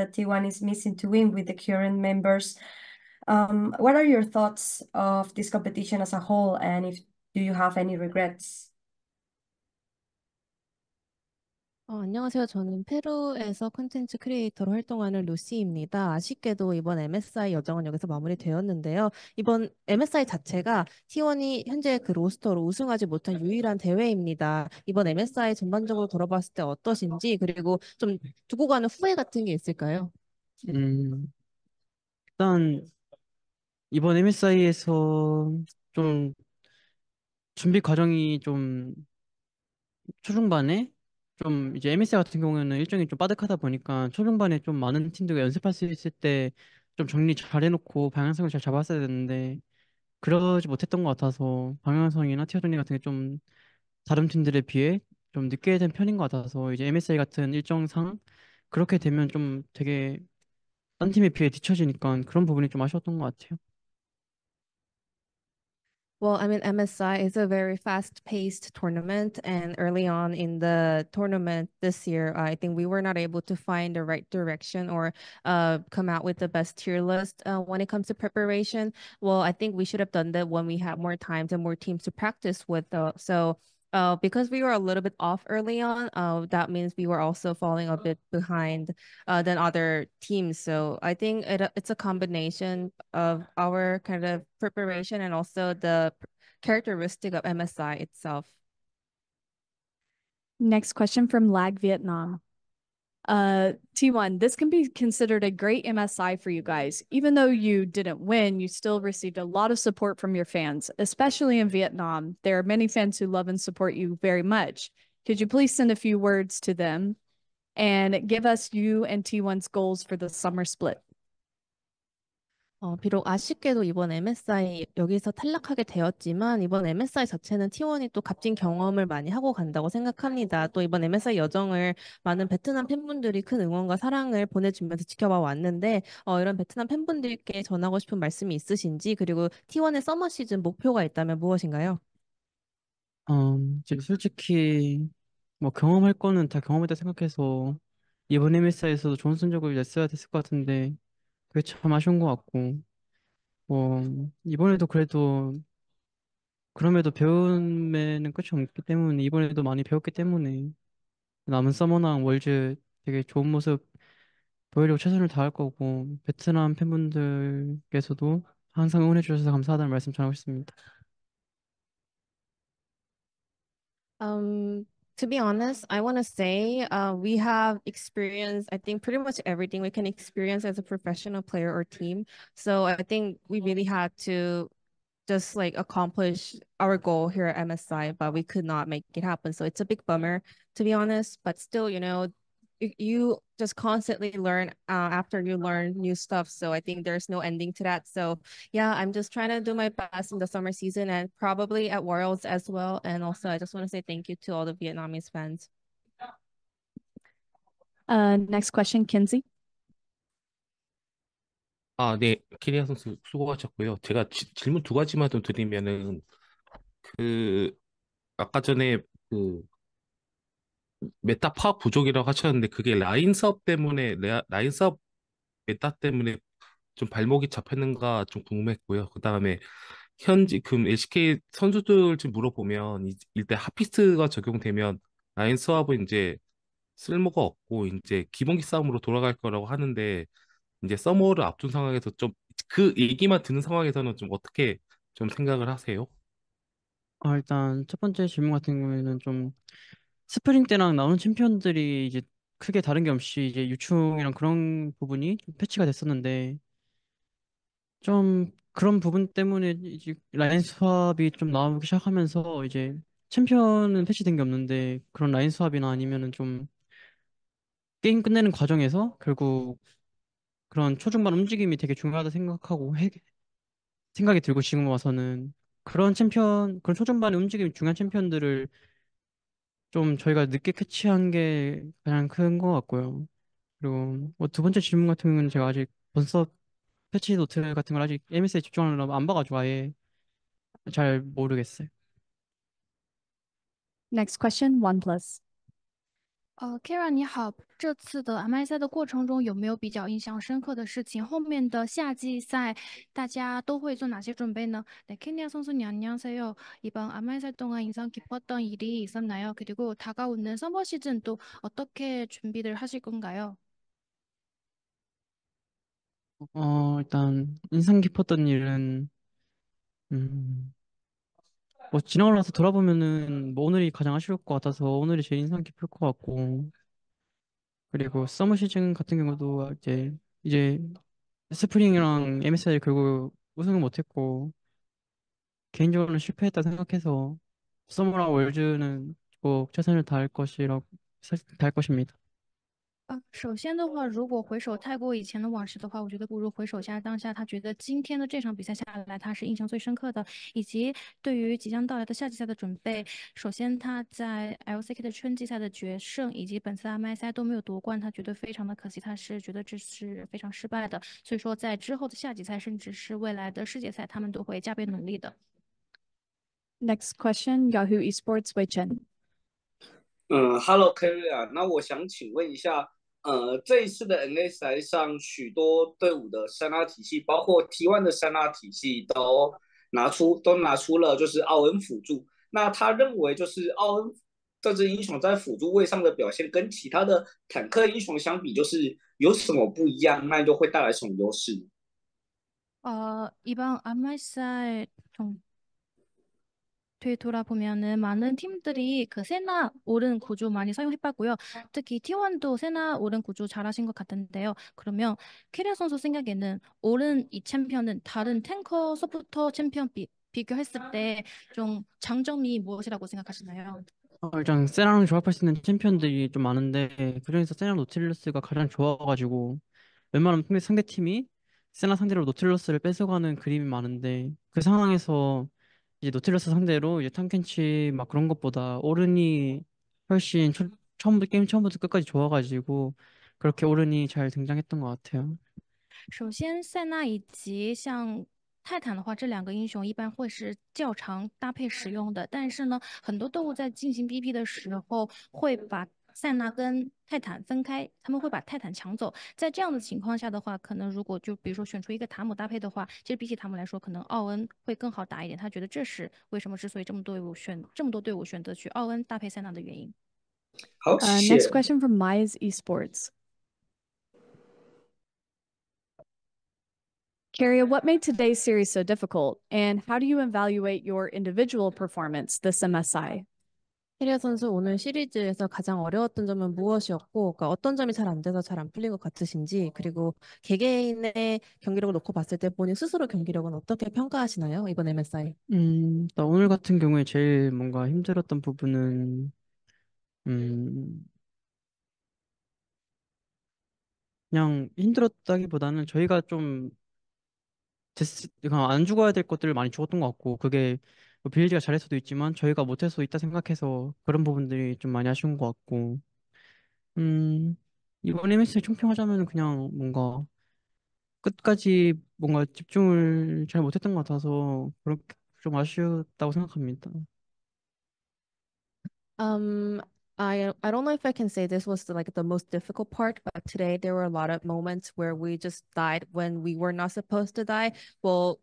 that T1 is missing to win with the current members. Um, what are your thoughts of this competition as a whole, and if do you have any regrets? 어, 안녕하세요. 저는 페루에서 콘텐츠 크리에이터로 활동하는 루시입니다. 아쉽게도 이번 MSI 여정은 여기서 마무리되었는데요. 이번 MSI 자체가 T1이 현재 그 로스터로 우승하지 못한 유일한 대회입니다. 이번 MSI 전반적으로 돌아봤을 때 어떠신지, 그리고 좀 두고 가는 후회 같은 게 있을까요? 네. 음, 일단 이번 MSI에서 좀 준비 과정이 좀 초중반에 좀 이제 MSC 같은 경우에는 일정이 좀빠득하다 보니까 초중반에 좀 많은 팀들과 연습할 수 있을 때 좀 정리 잘 해놓고 방향성을 잘 잡았어야 되는데 그러지 못했던 것 같아서 방향성이나 티어 정리 같은 게 좀 다른 팀들에 비해 좀 늦게 된 편인 것 같아서 이제 MSI 같은 일정상 그렇게 되면 좀 되게 딴 팀에 비해 뒤처지니까 그런 부분이 좀 아쉬웠던 것 같아요. Well, I mean, MSI is a very fast-paced tournament, and early on in the tournament this year, I think we were not able to find the right direction or uh, come out with the best tier list uh, when it comes to preparation. Well, I think we should have done that when we had more times and more teams to practice with. So uh, because we were a little bit off early on, uh, that means we were also falling a bit behind uh, than other teams. So I think it, it's a combination of our kind of preparation and also the characteristic of MSI itself. Next question from Lag Vietnam. Uh, T1, this can be considered a great MSI for you guys. Even though you didn't win, you still received a lot of support from your fans, especially in Vietnam. There are many fans who love and support you very much. Could you please send a few words to them and give us you and T1's goals for the summer split? 어, 비록 아쉽게도 이번 MSI 여기서 탈락하게 되었지만 이번 MSI 자체는 T1이 또 값진 경험을 많이 하고 간다고 생각합니다. 또 이번 MSI 여정을 많은 베트남 팬분들이 큰 응원과 사랑을 보내주면서 지켜봐 왔는데 어, 이런 베트남 팬분들께 전하고 싶은 말씀이 있으신지 그리고 T1의 서머 시즌 목표가 있다면 무엇인가요? 어, 솔직히 뭐 경험할 거는 다 경험했다 생각해서 이번 MSI에서도 좋은 성적을 냈어야 됐을 것 같은데 그게 참 아쉬운 것 같고 뭐 이번에도 그래도 그럼에도 배움에는 끝이 없기 때문에 이번에도 많이 배웠기 때문에 남은 서머나 월즈 되게 좋은 모습 보여주고 최선을 다할 거고 베트남 팬분들께서도 항상 응원해 주셔서 감사하다는 말씀 전하고 싶습니다. 음, to be honest, I want to say uh, we have experienced, I think, pretty much everything we can experience as a professional player or team. So I think we mm-hmm. really had to just like accomplish our goal here at MSI, but we could not make it happen. So it's a big bummer, to be honest. But still, you know, you just constantly learn uh, after you learn new stuff. So I think there's no ending to that. So yeah, I'm just trying to do my best in the summer season and probably at Worlds as well. And also, I just want to say thank you to all the Vietnamese fans. Uh, next question, Kinsey. 아, 네, 키리아 선수 수고하셨고요. 제가 지, 질문 두 가지만 좀 드리면은 그 아까 전에 그 메타 파악 부족이라고 하셨는데 그게 라인 사업 때문에 라인 사업 메타 때문에 좀 발목이 잡혔는가 좀 궁금했고요. 그 다음에 현지 금 LCK 선수들 좀 물어보면 일단 하피스가 적용되면 라인 사업은 이제 쓸모가 없고 이제 기본기 싸움으로 돌아갈 거라고 하는데 이제 서머를 앞둔 상황에서 좀 그 얘기만 듣는 상황에서는 좀 어떻게 좀 생각을 하세요? 어, 일단 첫 번째 질문 같은 경우에는 좀 스프링 때랑 나오는 챔피언들이 이제 크게 다른 게 없이 이제 유충이랑 그런 부분이 좀 패치가 됐었는데 좀 그런 부분 때문에 이제 라인 수합이 좀 나오기 시작하면서 이제 챔피언은 패치된 게 없는데 그런 라인 수합이나 아니면은 좀 게임 끝내는 과정에서 결국 그런 초중반 움직임이 되게 중요하다 생각하고 해- 생각이 들고 지금 와서는 그런 챔피언, 그런 초중반의 움직임이 중요한 챔피언들을 좀 저희가 늦게 캐치한 게 가장 큰 것 같고요. 그리고 뭐두 번째 질문 같은 경우는 제가 아직 본서 패치 노트 같은 걸 아직 MS에 집중하느라 안 봐가지고 아예 잘 모르겠어요. Next question, OnePlus. 呃，Kira 你好，这次的 MI 的过程中有没有比较印象深刻的事情后面的夏季赛大家都会做哪些准备呢 네, 케냐 선수님 안녕하세요. 이번 MI 동안 인상 깊었던 일이 있었나요? 그리고 다가오는 서머 시즌 또 어떻게 준비를 하실 건가요? 어, 일단 인상 깊었던 일은 음, 뭐 지나고 나서 돌아보면은 뭐 오늘이 가장 아쉬울 것 같아서 오늘이 제일 인상 깊을 것 같고 그리고 서머 시즌 같은 경우도 이제 이제 스프링이랑 MSI 결국 우승을 못했고 개인적으로는 실패했다 생각해서 서머랑 월즈는 꼭 최선을 다할 것이라고 다할 것입니다. 首先的话，如果回首泰国以前的往事的话，我觉得不如回首一下当下。他觉得今天的这场比赛下来，他是印象最深刻的，以及对于即将到来的夏季赛的准备。首先，他在 LCK 的春季赛的决胜以及本次 MSI 都没有夺冠，他觉得非常的可惜，他是觉得这是非常失败的。所以说，在之后的夏季赛甚至是未来的世界赛，他们都会加倍努力的。Next question，Yahoo Esports Wei Chen. 嗯，Hello，Kerry 啊，那我想请问一下。呃，这一次的 n s s 上，许多队伍的三纳体系，包括 T1 的三纳体系，都拿出都拿出了就是奥恩辅助。那他认为，就是奥恩这只英雄在辅助位上的表现，跟其他的坦克英雄相比，就是有什么不一样？那就会带来什么优势呃，一般阿麦赛从。 되돌아보면은 많은 팀들이 그 세나 오른 구조 많이 사용해봤고요. 특히 T1도 세나 오른 구조 잘하신 것 같은데요. 그러면 캐리어 선수 생각에는 오른 이 챔피언은 다른 탱커 소프터 챔피언 비, 비교했을 때 좀 장점이 무엇이라고 생각하시나요? 어, 일단 세나랑 조합할 수 있는 챔피언들이 좀 많은데 그중에서 세나 노틸러스가 가장 좋아가지고 웬만하면 상대, 상대 팀이 세나 상대로 노틸러스를 뺏어가는 그림이 많은데 그 상황에서 이제 노틸러스 상대로 이제 탐켄치 막 그런 것보다 오른이 훨씬 초, 처음부터 게임 처음부터 끝까지 좋아가지고 그렇게 오른이 잘 등장했던 것 같아요. 首先，塞纳以及像泰坦的话，这两个英雄一般会是较常搭配使用的。但是呢，很多队伍在进行 BP 的时候，会把塞纳跟泰坦分开，他们会把泰坦抢走。在这样的情况下的话，可能如果就比如说选出一个塔姆搭配的话，其实比起塔姆来说，可能奥恩会更好打一点。他觉得这是为什么之所以这么多队伍选这么多队伍选择去奥恩搭配塞纳的原因。好，Next question from m y z e Esports. c a r r i e what made today's series so difficult, and how do you evaluate your individual performance this MSI? 캐리어 선수 오늘 시리즈에서 가장 어려웠던 점은 무엇이었고, 그러니까 어떤 점이 잘 안 돼서 잘 안 풀린 것 같으신지, 그리고 개개인의 경기력을 놓고 봤을 때 본인 스스로 경기력은 어떻게 평가하시나요? 이번 MSI. 음, 오늘 같은 경우에 제일 뭔가 힘들었던 부분은, 음, 그냥 힘들었다기보다는 저희가 좀, 데스, 그냥 그러니까 안 죽어야 될 것들을 많이 죽었던 것 같고, 그게 빌드가 잘할 수도 있지만 저희가 못할 수도 있다 생각해서 그런 부분들이 좀 많이 아쉬운 것 같고 음 이번 MS를 총평하자면 그냥 뭔가 끝까지 뭔가 집중을 잘 못했던 것 같아서 그렇게 좀 아쉬웠다고 생각합니다. Um, I I don't know if I can say this was the, like the most difficult part, but today there were a lot of moments where we just died when we were not supposed to die. Well,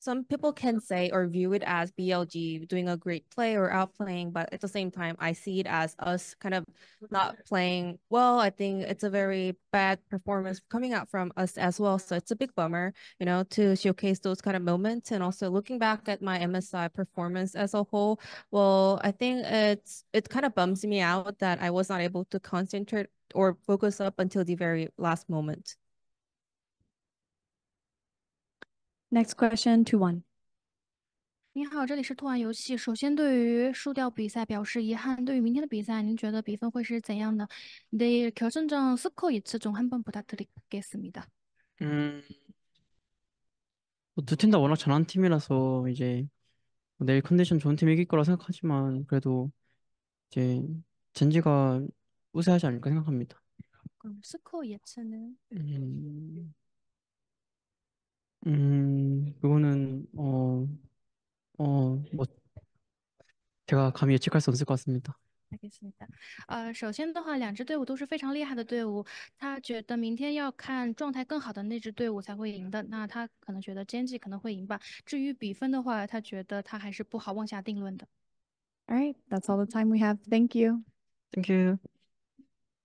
some people can say or view it as BLG doing a great play or outplaying, but at the same time, I see it as us kind of not playing well. I think it's a very bad performance coming out from us as well. So it's a big bummer, you know, to showcase those kind of moments. And also looking back at my MSI performance as a whole, well, I think it's it kind of bums me out that I was not able to concentrate or focus up until the very last moment. Next question, t o one. 您好这里是兔玩游戏首先对于输掉比赛表示遗憾对于明天的比赛您觉得比分会是怎样的내결승전스코예측좀한번부탁드리겠습니다 음, 뭐 두팀다 워낙 잘하 팀이라서 이제 뭐 내일 컨디션 좋은 팀이 이길 거라 생각하지만 그래도 이제 젠지가 우세하지 않을까 생각합니다. 그럼 스코 예측은? 음, 음, 그거는, 어, 어, 뭐, 제가 감히 예측할 수 없을 것 같습니다. 알겠습니다.呃，首先的话，两支队伍都是非常厉害的队伍。他觉得明天要看状态更好的那支队伍才会赢的，那他可能觉得 Genji 可能会赢吧。至于比分的话，他觉得他还是不好妄下定论的。All right, that's all the time we have. Thank you. Thank you.